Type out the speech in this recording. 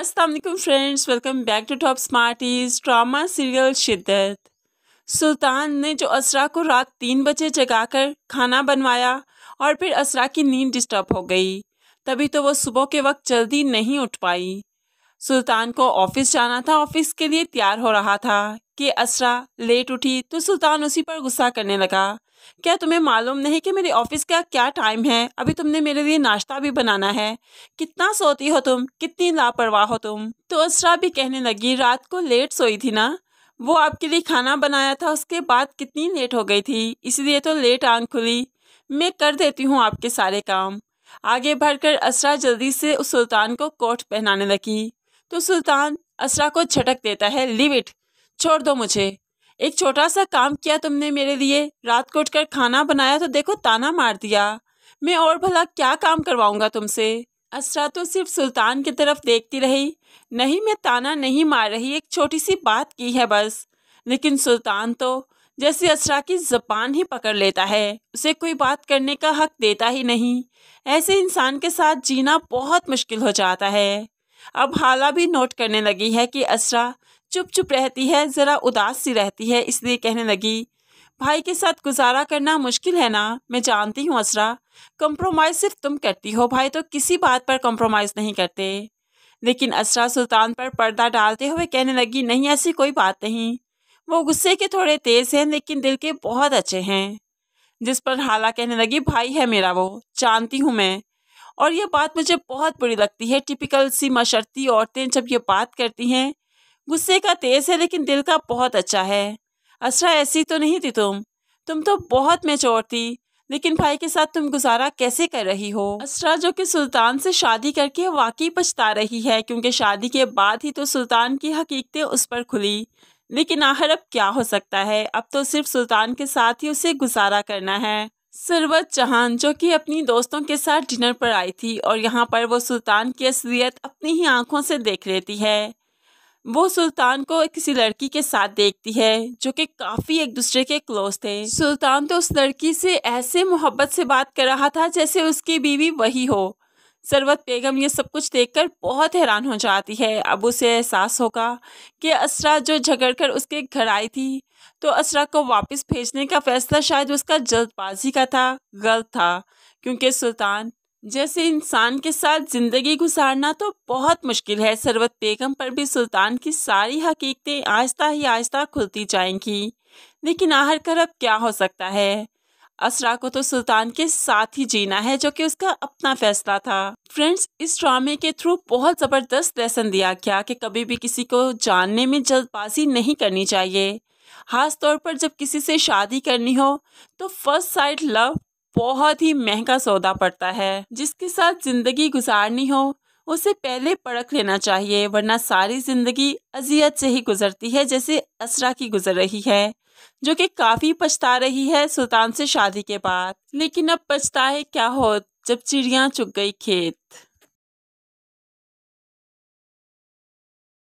अस्सलाम वालेकुम friends welcome back to top smarties drama serial Shiddat Sultan ने जो असरा को रात तीन बजे जगाकर खाना बनवाया और फिर असरा की नींद डिस्टर्ब हो गई तभी तो वो सुबह के वक्त जल्दी नहीं उठ पाई सुल्तान को ऑफिस जाना था ऑफिस के लिए तैयार हो रहा था कि असरा लेट उठी तो सुल्तान उसी पर गुस्सा करने लगा क्या तुम्हें मालूम नहीं कि मेरे ऑफिस का क्या टाइम है अभी तुमने मेरे लिए नाश्ता भी बनाना है कितना सोती हो तुम कितनी लापरवाह हो तुम तो असरा भी कहने लगी रात को लेट सोई थी ना वो आपके लिए खाना बनाया था उसके बाद कितनी लेट हो गई थी इसलिए तो लेट आंख खुली मैं कर देती हूँ आपके सारे काम आगे बढ़कर असरा जल्दी से उस सुल्तान को कोट पहनाने लगी तो सुल्तान असरा को झटक देता है लिव इट छोड़ दो मुझे एक छोटा सा काम किया तुमने मेरे लिए रात को उठकर खाना बनाया तो देखो ताना मार दिया मैं और भला क्या काम करवाऊंगा तुमसे असरा तो सिर्फ सुल्तान की तरफ देखती रही नहीं मैं ताना नहीं मार रही एक छोटी सी बात की है बस लेकिन सुल्तान तो जैसे असरा की जबान ही पकड़ लेता है उसे कोई बात करने का हक देता ही नहीं ऐसे इंसान के साथ जीना बहुत मुश्किल हो जाता है अब हाला भी नोट करने लगी है कि असरा चुप चुप रहती है ज़रा उदास सी रहती है इसलिए कहने लगी भाई के साथ गुजारा करना मुश्किल है ना मैं जानती हूँ असरा कंप्रोमाइज़ सिर्फ तुम करती हो भाई तो किसी बात पर कंप्रोमाइज़ नहीं करते लेकिन असरा सुल्तान पर पर्दा डालते हुए कहने लगी नहीं ऐसी कोई बात नहीं वो गुस्से के थोड़े तेज़ हैं लेकिन दिल के बहुत अच्छे हैं जिस पर हाला कहने लगी भाई है मेरा वो जानती हूँ मैं और यह बात मुझे बहुत बुरी लगती है टिपिकल सी मशरती औरतें जब ये बात करती हैं गुस्से का तेज है लेकिन दिल का बहुत अच्छा है असरा ऐसी तो नहीं थी तुम तुम तो बहुत मेचोर थी लेकिन भाई के साथ तुम गुजारा कैसे कर रही हो असरा जो कि सुल्तान से शादी करके वाकई पछता रही है क्योंकि शादी के बाद ही तो सुल्तान की हकीकतें उस पर खुली लेकिन आखिर अब क्या हो सकता है अब तो सिर्फ सुल्तान के साथ ही उसे गुजारा करना है सरवत जहान जो कि अपनी दोस्तों के साथ डिनर पर आई थी और यहाँ पर वो सुल्तान की असलियत अपनी ही आंखों से देख लेती है वो सुल्तान को किसी लड़की के साथ देखती है जो कि काफ़ी एक दूसरे के क्लोज थे सुल्तान तो उस लड़की से ऐसे मोहब्बत से बात कर रहा था जैसे उसकी बीवी वही हो सरवत बेगम ये सब कुछ देखकर बहुत हैरान हो जाती है अब उसे एहसास होगा कि असरा जो झगड़ कर उसके घर आई थी तो असरा को वापस भेजने का फैसला शायद उसका जल्दबाजी का था गलत था क्योंकि सुल्तान जैसे इंसान के साथ ज़िंदगी गुजारना तो बहुत मुश्किल है सरवत बेगम पर भी सुल्तान की सारी हकीकतें आहिस्ता ही आहिस्ता खुलती जाएंगी लेकिन आहर कर अब क्या हो सकता है असरा को तो सुल्तान के साथ ही जीना है जो कि उसका अपना फैसला था फ्रेंड्स इस ड्रामे के थ्रू बहुत ज़बरदस्त लेसन दिया गया कि कभी भी किसी को जानने में जल्दबाजी नहीं करनी चाहिए खास तौर पर जब किसी से शादी करनी हो तो फर्स्ट साइड लव बहुत ही महंगा सौदा पड़ता है जिसके साथ जिंदगी गुजारनी हो उसे पहले परख लेना चाहिए वरना सारी जिंदगी अजियत से ही गुजरती है जैसे असरा की गुजर रही है जो कि काफ़ी पछता रही है सुल्तान से शादी के बाद लेकिन अब पछताए क्या हो जब चिड़िया चुग गई खेत